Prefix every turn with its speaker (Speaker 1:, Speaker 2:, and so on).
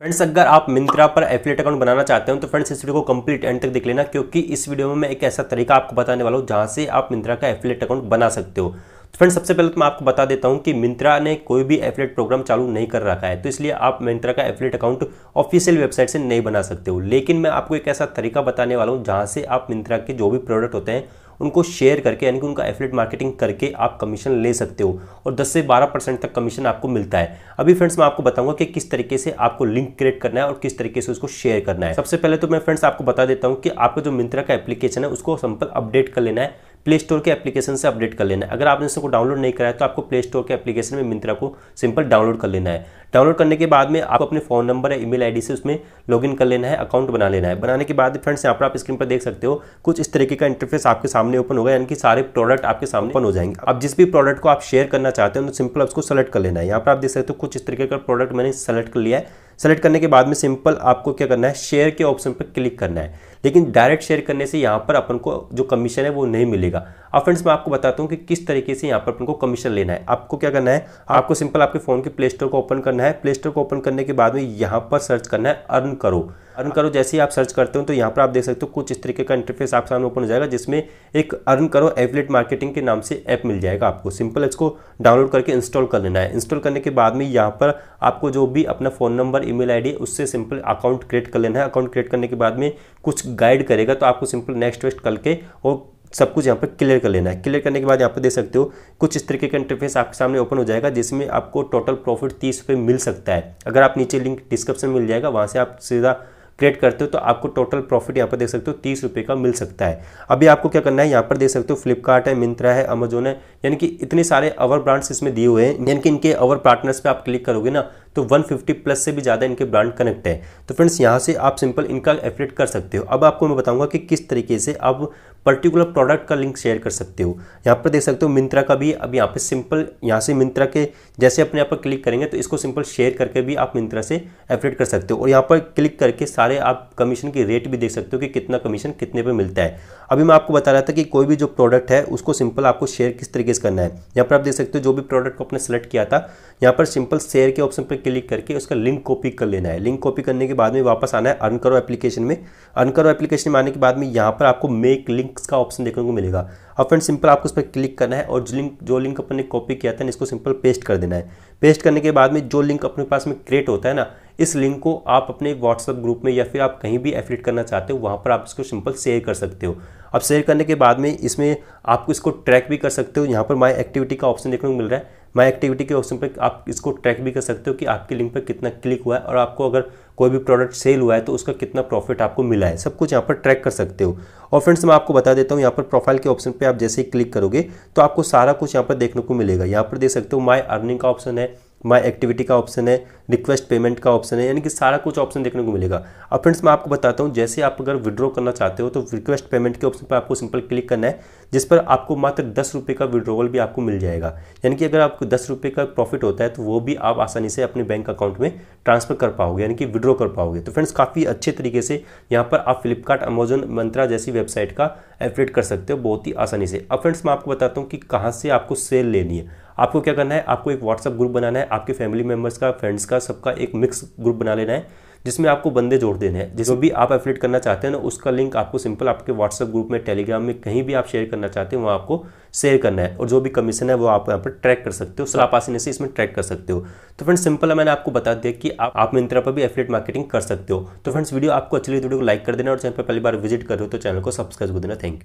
Speaker 1: friends अगर आप मिंत्रा पर एफिलेट अकाउंट बनाना चाहते हो तो फ्रेंड्स इस वीडियो को कंप्लीट एंड तक देख लेना क्योंकि इस वीडियो में मैं एक ऐसा तरीका आपको बताने वाला हूँ जहाँ से आप मिंत्रा का एफिलेट अकाउंट बना सकते हो तो फ्रेंड्स सबसे पहले तो मैं आपको बता देता हूँ कि मिंत्रा ने कोई भी एफिलेट प्रोग्राम चालू नहीं कर रखा है तो इसलिए आप मिंत्रा का एफिलेट अकाउंट ऑफिशियल वेबसाइट से नहीं बना सकते हो लेकिन मैं आपको एक ऐसा तरीका बताने वाला हूँ जहाँ से आप मिंत्रा के जो भी प्रोडक्ट होते हैं उनको शेयर करके यानी कि उनका एफिलेट मार्केटिंग करके आप कमीशन ले सकते हो और 10 से 12 परसेंट तक कमीशन आपको मिलता है अभी फ्रेंड्स मैं आपको बताऊंगा कि किस तरीके से आपको लिंक क्रिएट करना है और किस तरीके से उसको शेयर करना है सबसे पहले तो मैं फ्रेंड्स आपको बता देता हूँ कि आपका जो मिंत्रा का एप्लीकेशन है उसको सिंपल अपडेट कर लेना है प्ले स्टोर के एप्लीकेशन से अपडेट कर लेना है अगर आपने इसको डाउनलोड नहीं कराया तो आपको प्ले स्टोर के एप्लीकेशन में मिंत्रा को सिंपल डाउनलोड कर लेना है डाउनलोड करने के बाद में आपको अपने फोन नंबर या ईमेल आईडी से उसमें लॉगिन कर लेना है अकाउंट बना लेना है बनाने के बाद फ्रेंड्स यहाँ पर आप स्क्रीन पर देख सकते हो कुछ इस तरीके का इंटरफेस आपके सामने ओपन होगा यानी कि सारे प्रोडक्ट आपके सामने ओपन हो जाएंगे अब जिस भी प्रोडक्ट को आप शेयर करना चाहते हो तो सिंपल उसको सेलेक्ट कर लेना है यहाँ पर आप देख सकते हो कुछ इस तरीके का प्रोडक्ट मैंने सेलेक्ट कर लिया है सेलेक्ट करने के बाद में सिंपल आपको क्या करना है शेयर के ऑप्शन पर क्लिक करना है लेकिन डायरेक्ट शेयर करने से यहाँ पर अपन को जो कमीशन है वो नहीं मिलेगा अब फ्रेंड्स मैं आपको बताता हूँ कि किस तरीके से यहाँ पर अपन को कमीशन लेना है आपको क्या करना है आपको सिंपल आपके फ़ोन के प्ले स्टोर को ओपन करना है प्ले स्टोर को ओपन करने के बाद में यहाँ पर सर्च करना है अर्न करो अर्न करो जैसे ही आप सर्च करते हो तो यहाँ पर आप देख सकते हो कुछ इस तरीके का इंटरफेस आपके सामने ओपन हो जाएगा जिसमें एक अर्न करो एफलेट मार्केटिंग के नाम से ऐप मिल जाएगा आपको सिंपल इसको डाउनलोड करके इंस्टॉल कर लेना है इंस्टॉल करने के बाद में यहाँ पर आपको जो भी अपना फ़ोन नंबर ईमेल आईडी उससे सिंपल अकाउंट क्रिएट कर लेना है अकाउंट क्रिएट करने के बाद में कुछ गाइड करेगा तो आपको सिंपल नेक्स्ट वेस्ट कल के और सब कुछ यहाँ पर क्लियर कर लेना है क्लियर करने के बाद यहाँ पर देख सकते हो कुछ इस तरीके का इंटरफेस आपके सामने ओपन हो जाएगा जिसमें आपको टोटल प्रॉफिट तीस रुपये मिल सकता है अगर आप नीचे लिंक डिस्क्रिप्शन मिल जाएगा वहाँ से आप सीधा क्रिएट करते हो तो आपको टोटल प्रॉफिट यहाँ पर देख सकते हो तीस रुपये का मिल सकता है अभी आपको क्या करना है यहाँ पर देख सकते हो फ्लिपकार्ट है मिंत्रा है अमेजोन है यानी कि इतने सारे अवर ब्रांड्स इसमें दिए हुए हैं यानी कि इनके अवर पार्टनर्स पे आप क्लिक करोगे ना तो 150 प्लस से भी ज़्यादा इनके ब्रांड कनेक्ट है तो फ्रेंड्स यहाँ से आप सिंपल इनका एफिलेट कर सकते हो अब आपको मैं बताऊँगा कि किस तरीके से आप पर्टिकुलर प्रोडक्ट का लिंक शेयर कर सकते हो यहाँ पर देख सकते हो मिंत्रा का भी अब यहाँ पे सिंपल यहाँ से मिंत्रा के जैसे अपने यहाँ पर क्लिक करेंगे तो इसको सिंपल शेयर करके भी आप मिंत्रा से एफिलेट कर सकते हो और यहाँ पर क्लिक करके सारे आप कमीशन की रेट भी देख सकते हो कि कितना कमीशन कितने पर मिलता है अभी मैं आपको बता रहा था कि कोई भी जो प्रोडक्ट है उसको सिंपल आपको शेयर किस तरीके से करना है यहाँ पर आप देख सकते हो जो भी प्रोडक्ट को अपने सेलेक्ट किया था यहाँ पर सिंपल शेयर के ऑप्शन पर क्लिक करके उसका लिंक कॉपी कर लेना है लिंक कॉपी करने के बाद में वापस आना है अर्न करो एप्लीकेशन में अर्न करो एप्लीकेशन में आने के बाद में यहाँ पर आपको मेक लिंक लिंक्स का ऑप्शन देखने को मिलेगा अब फ्रेंड सिंपल आपको उस पर क्लिक करना है और जो लिंक जो लिंक अपन ने कॉपी किया था ना इसको सिंपल पेस्ट कर देना है पेस्ट करने के बाद में जो लिंक अपने पास में क्रिएट होता है ना इस लिंक को आप अपने व्हाट्सअप ग्रुप में या फिर आप कहीं भी एफिलेट करना चाहते हो वहाँ पर आप इसको सिंपल शेयर कर सकते हो अब शेयर करने के बाद में इसमें आपको इसको ट्रैक भी कर सकते हो यहाँ पर माई एक्टिविटी का ऑप्शन देखने को मिल रहा है माई एक्टिविटी के ऑप्शन पर आप इसको ट्रैक भी कर सकते हो कि आपके लिंक पर कितना क्लिक हुआ है और आपको अगर कोई भी प्रोडक्ट सेल हुआ है तो उसका कितना प्रॉफिट आपको मिला है सब कुछ यहाँ पर ट्रैक कर सकते हो और फ्रेंड्स मैं आपको बता देता हूँ यहाँ पर प्रोफाइल के ऑप्शन पर आप जैसे ही क्लिक करोगे तो आपको सारा कुछ यहाँ पर देखने को मिलेगा यहाँ पर देख सकते हो माई अर्निंग का ऑप्शन है माय एक्टिविटी का ऑप्शन है रिक्वेस्ट पेमेंट का ऑप्शन है यानी कि सारा कुछ ऑप्शन देखने को मिलेगा अब फ्रेंड्स मैं आपको बताता हूँ जैसे आप अगर विड्रॉ करना चाहते हो तो रिक्वेस्ट पेमेंट के ऑप्शन पर आपको सिंपल क्लिक करना है जिस पर आपको मात्र दस रुपये का विड्रोवल भी आपको मिल जाएगा यानी कि अगर आपको दस रुपये का प्रॉफिट होता है तो वो भी आप आसानी से अपने बैंक अकाउंट में ट्रांसफर कर पाओगे यानी कि विड्रॉ कर पाओगे तो फ्रेंड्स काफ़ी अच्छे तरीके से यहाँ पर आप फ्लिपकार्ट अमेजोन मंत्रा जैसी वेबसाइट का ऑपरेट कर सकते हो बहुत ही आसानी से अब फ्रेंड्स मैं आपको बताता हूँ कि कहाँ से आपको सेल लेनी है आपको क्या करना है आपको एक व्हाट्सअप ग्रुप बनाना है आपके फैमिली मेम्बर्स का फ्रेंड्स का सबका एक मिक्स ग्रुप बना लेना है जिसमें आपको बंदे जोड़ देने हैं जिसको भी आप एफिलेट करना चाहते हैं ना उसका लिंक आपको सिंपल आपके व्हाट्सअप ग्रुप में टेलीग्राम में कहीं भी आप शेयर करना चाहते हैं वहाँ आपको शेयर करना है और जो भी कमीशन है वो आप यहाँ पर ट्रैक कर सकते हो सर आप आसानी से इसमें ट्रैक कर सकते हो तो फ्रेंड्स सिंपल है मैंने आपको बता दिया कि आप, आप मिंत्रा पर भी एफिलेट मार्केटिंग कर सकते हो तो फ्रेंड्स वीडियो आपको अच्छी लगी तो वीडियो को लाइक कर देना और चैनल पर पहली बार विजिट कर रहे हो तो चैनल को सब्सक्राइब कर देना थैंक यू